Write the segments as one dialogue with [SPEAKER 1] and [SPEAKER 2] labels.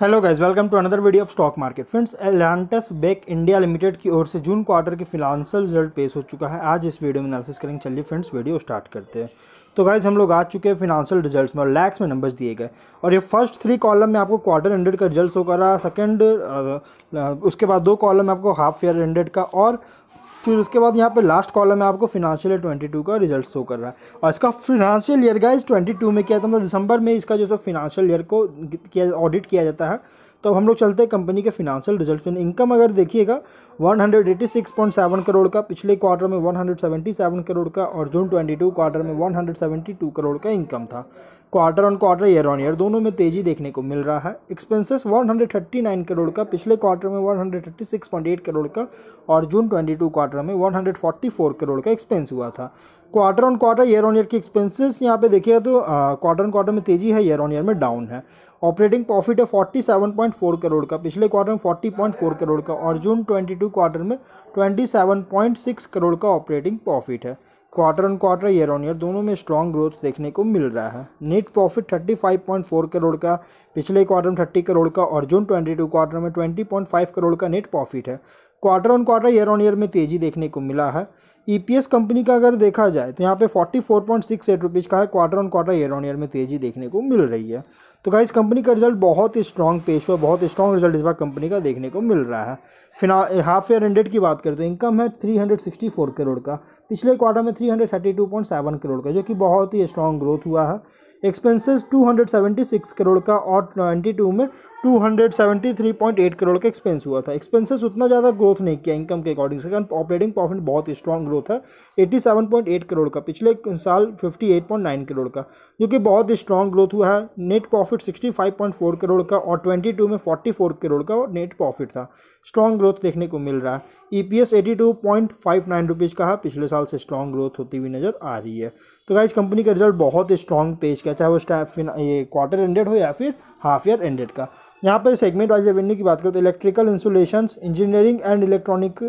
[SPEAKER 1] hello guys welcome to another video of stock market friends Elantas Beck India Limited की ओर से जून quarter के फिलहाल रिजल्ट पेश हो चुका है आज इस वीडियो में एनालिसिस करेंगे चलिए फ्रेंड्स वीडियो स्टार्ट करते हैं तो गाइज हम लोग आ चुके हैं फिनांशियल रिजल्ट्स में और लैक्स में नंबर्स दिए गए और ये फर्स्ट थ्री कॉलम में आपको क्वार्टर हंड्रेड का रिजल्ट शो कर रहा है सेकेंड उसके बाद दो कॉलम में आपको हाफ ईयर हंड्रेड का और फिर उसके बाद यहाँ पे लास्ट कॉलम में आपको फिनांशियल ईयर ट्वेंटी टू का रिजल्ट शो कर रहा है और इसका financial year guys twenty two में किया था तो मतलब दिसंबर में इसका जो सो फिनांशियल ईयर को किया ऑडिट किया जाता है तो अब हम लोग चलते हैं कंपनी के फिनांशियल रिजल्ट में इनकम अगर देखिएगा 186.7 करोड़ का पिछले क्वार्टर में 177 करोड़ का और जून 22 क्वार्टर में 172 करोड़ का इनकम था quarter on quarter year on year दोनों में तेजी देखने को मिल रहा है एक्सपेंसेस 139 करोड़ का पिछले क्वार्टर में 136.8 करोड़ का और जून 22 क्वार्टर में 144 करोड़ का एक्सपेंस हुआ था quarter on quarter year on year के एक्सपेंसेस यहाँ पे देखिए तो क्वार्टर ऑन क्वार्टर में तेजी है ईयर ऑन ईयर में डाउन है ऑपरेटिंग प्रॉफिट है forty seven point four crore का पिछले क्वार्टर में फोर्टी पॉइंट फोर करोड़ का और जून ट्वेंटी टू क्वार्टर में twenty seven point six crore का ऑपरेटिंग प्रॉफिट है quarter on quarter year on year दोनों में स्ट्रॉन्ग ग्रोथ देखने को मिल रहा है net profit thirty five point four crore का पिछले क्वार्टर में थर्टी करोड़ का और जून ट्वेंटी टू क्वार्टर में ट्वेंटी पॉइंट फाइव करोड़ का नेट प्रॉफिट है quarter on quarter year on year में तेज़ी देखने को मिला है ईपीएस e कंपनी का अगर देखा जाए तो यहाँ पे forty four point six eight rupees का है quarter on quarter year on year में तेज़ी देखने को मिल रही है तो गाइज कंपनी का रिजल्ट बहुत ही स्ट्रॉन्ग पेश हुआ बहुत स्ट्रॉन्ग रिजल्ट इस बार कंपनी का देखने को मिल रहा है फिना हाफ ईयर एंडेड की बात करते हैं इनकम है 364 करोड़ का पिछले क्वार्टर में 332.7 करोड़ का जो कि बहुत ही स्ट्रॉन्ग ग्रोथ हुआ है एक्सपेंसेस 276 करोड़ का और 22 में 273.8 करोड़ का एक्सपेंस हुआ था एक्सपेंसेस उतना ज़्यादा ग्रोथ नहीं किया इनकम के अकॉर्डिंग से कारण ऑपरेटिंग प्रॉफिट बहुत स्ट्रॉन्ग ग्रोथ है 87.8 करोड़ का पिछले साल 58.9 करोड़ का जो कि बहुत स्ट्रॉन्ग ग्रोथ हुआ है नेट प्रॉफिट प्रॉफिट 65.4 करोड़ का और 22 में 44 करोड़ का नेट प्रॉफिट था स्ट्रॉन्ग ग्रोथ देखने को मिल रहा है ई पी का है पिछले साल से स्ट्रॉन्ग ग्रोथ होती हुई नज़र आ रही है तो गाइज कंपनी का रिजल्ट बहुत स्ट्रॉन्ग पेश किया चाहे वो ये क्वार्टर एंडेड हो या फिर हाफ ईयर एंडेड का यहाँ पर सेगमेंट वाइज रेवेन्यू की बात करें तो electrical insulation engineering and electronic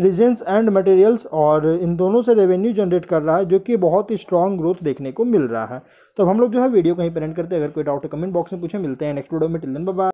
[SPEAKER 1] resins and materials और इन दोनों से रेवेन्यू जनरेट कर रहा है जो कि बहुत ही स्ट्रॉन्ग ग्रोथ देखने को मिल रहा है तो हम लोग जो है वीडियो कहीं पर एंड करते हैं अगर कोई डाउट कमेंट बॉक्स में पूछे मिलते हैं नेक्स्ट वीडियो में टिलन दिन